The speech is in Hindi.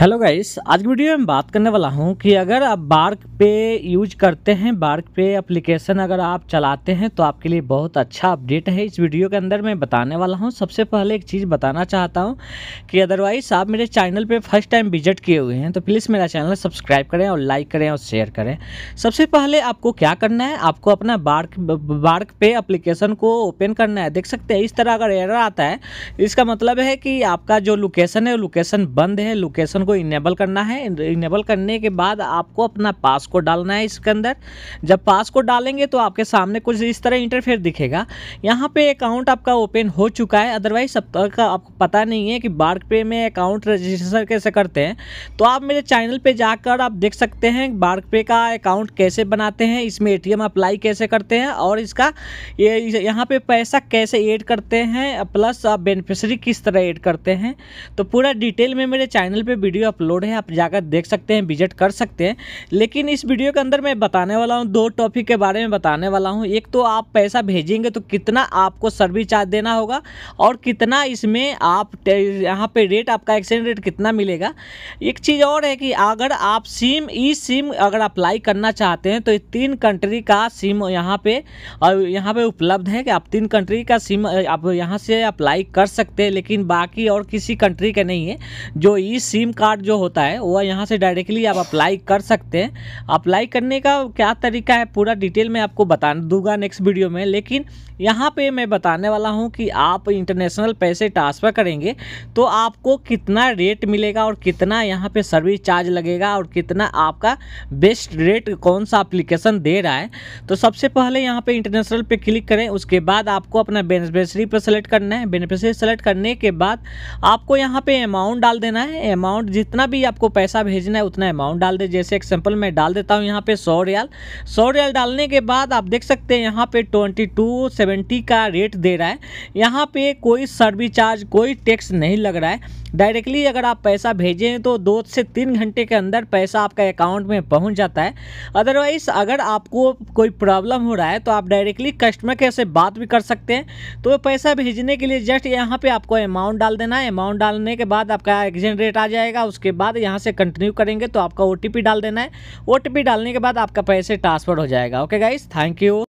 हेलो गाइस आज की वीडियो में बात करने वाला हूं कि अगर आप बार्क पे यूज करते हैं बार्क पे एप्लीकेशन अगर आप चलाते हैं तो आपके लिए बहुत अच्छा अपडेट है इस वीडियो के अंदर मैं बताने वाला हूं सबसे पहले एक चीज़ बताना चाहता हूं कि अदरवाइज आप मेरे चैनल पे फर्स्ट टाइम विजिट किए हुए हैं तो प्लीज़ मेरा चैनल सब्सक्राइब करें और लाइक करें और शेयर करें सबसे पहले आपको क्या करना है आपको अपना बार्क बार्क पे अप्लीकेशन को ओपन करना है देख सकते हैं इस तरह अगर एरर आता है इसका मतलब है कि आपका जो लोकेशन है लोकेशन बंद है लोकेशन को इनेबल करना है इनेबल करने के बाद आपको अपना पास कोड डालना है इसके अंदर जब पास डालेंगे तो आपके सामने कुछ इस तरह इंटरफेयर दिखेगा यहाँ पे अकाउंट आपका ओपन हो चुका है अदरवाइज अब तक आपको पता नहीं है कि बार्क पे में अकाउंट रजिस्टर कैसे करते हैं तो आप मेरे चैनल पर जाकर आप देख सकते हैं बार्क पे का अकाउंट कैसे बनाते हैं इसमें ए अप्लाई कैसे करते हैं और इसका ये यहाँ पर पैसा कैसे ऐड करते हैं प्लस आप बेनिफिशरी किस तरह ऐड करते हैं तो पूरा डिटेल में मेरे चैनल पर वीडियो वीडियो अपलोड है आप जाकर देख सकते हैं विजिट कर सकते हैं लेकिन इस वीडियो के अंदर मैं बताने वाला हूँ दो टॉपिक के बारे में बताने वाला हूँ एक तो आप पैसा भेजेंगे तो कितना आपको सर्विस चार्ज देना होगा और कितना इसमें आप यहाँ पर रेट आपका एक्सचेंज रेट कितना मिलेगा एक चीज़ और है कि अगर आप सिम ई सिम अगर अप्लाई करना चाहते हैं तो तीन कंट्री का सिम यहाँ पे और यहाँ पे उपलब्ध है कि आप तीन कंट्री का सिम आप यहाँ से अप्लाई कर सकते हैं लेकिन बाकी और किसी कंट्री का नहीं है जो ई सिम का कार्ड जो होता है वह यहाँ से डायरेक्टली आप अप्लाई कर सकते हैं अप्लाई करने का क्या तरीका है पूरा डिटेल मैं आपको बता दूंगा नेक्स्ट वीडियो में लेकिन यहाँ पे मैं बताने वाला हूँ कि आप इंटरनेशनल पैसे ट्रांसफ़र करेंगे तो आपको कितना रेट मिलेगा और कितना यहाँ पे सर्विस चार्ज लगेगा और कितना आपका बेस्ट रेट कौन सा अप्लीकेशन दे रहा है तो सबसे पहले यहाँ पे इंटरनेशनल पे क्लिक करें उसके बाद आपको अपना बेनिफिशरी पर सेलेक्ट करना है बेनिफिशरी सेलेक्ट करने के बाद आपको यहाँ पर अमाउंट डाल देना है अमाउंट जितना भी आपको पैसा भेजना है उतना अमाउंट डाल दे जैसे एग्जाम्पल मैं डाल देता हूँ यहाँ पे सौ रियाल सौ रियाल डालने के बाद आप देख सकते हैं यहाँ पे ट्वेंटी टू सेवेंटी का रेट दे रहा है यहाँ पे कोई सर्विस चार्ज कोई टैक्स नहीं लग रहा है डायरेक्टली अगर आप पैसा भेजें तो दो से तीन घंटे के अंदर पैसा आपका अकाउंट में पहुँच जाता है अदरवाइज़ अगर आपको कोई प्रॉब्लम हो रहा है तो आप डायरेक्टली कस्टमर केयर से बात भी कर सकते हैं तो पैसा भेजने के लिए जस्ट यहाँ पर आपको अमाउंट डाल देना है अमाउंट डालने के बाद आपका एक्जेंट रेट आ जाएगा जाएगा उसके बाद यहाँ से कंटिन्यू करेंगे तो आपका ओ डाल देना है ओ डालने के बाद आपका पैसे ट्रांसफर हो जाएगा ओके गाइज थैंक यू